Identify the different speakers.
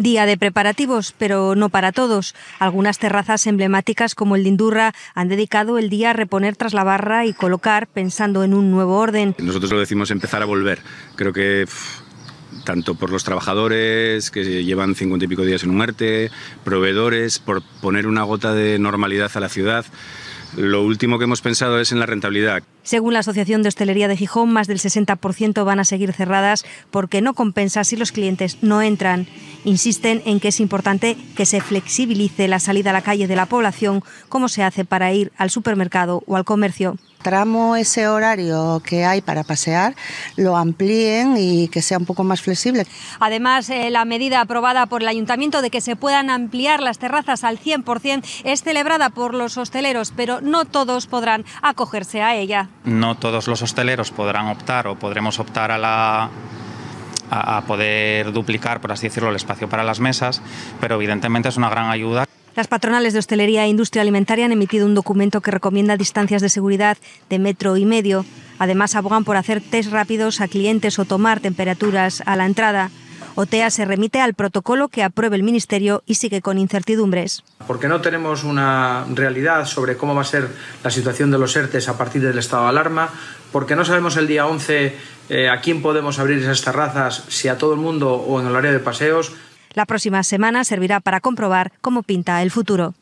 Speaker 1: Día de preparativos, pero no para todos. Algunas terrazas emblemáticas como el de Indurra han dedicado el día a reponer tras la barra y colocar pensando en un nuevo orden.
Speaker 2: Nosotros lo decimos empezar a volver. Creo que tanto por los trabajadores que llevan cincuenta y pico días en un proveedores, por poner una gota de normalidad a la ciudad. Lo último que hemos pensado es en la rentabilidad.
Speaker 1: Según la Asociación de Hostelería de Gijón, más del 60% van a seguir cerradas porque no compensa si los clientes no entran. Insisten en que es importante que se flexibilice la salida a la calle de la población, como se
Speaker 3: hace para ir al supermercado o al comercio tramo ese horario que hay para pasear lo amplíen y que sea un poco más flexible.
Speaker 1: Además, eh, la medida aprobada por el ayuntamiento de que se puedan ampliar las terrazas al 100% es celebrada por los hosteleros, pero no todos podrán acogerse a ella.
Speaker 4: No todos los hosteleros podrán optar o podremos optar a la a, poder duplicar, por así decirlo, el espacio para las mesas, pero evidentemente es una gran ayuda.
Speaker 1: Las patronales de hostelería e industria alimentaria han emitido un documento que recomienda distancias de seguridad de metro y medio. Además, abogan por hacer test rápidos a clientes o tomar temperaturas a la entrada. OTEA se remite al protocolo que apruebe el Ministerio y sigue con incertidumbres.
Speaker 5: Porque no tenemos una realidad sobre cómo va a ser la situación de los ERTES a partir del estado de alarma, porque no sabemos el día 11 eh, a quién podemos abrir esas terrazas, si a todo el mundo o en el área de paseos.
Speaker 1: La próxima semana servirá para comprobar cómo pinta el futuro.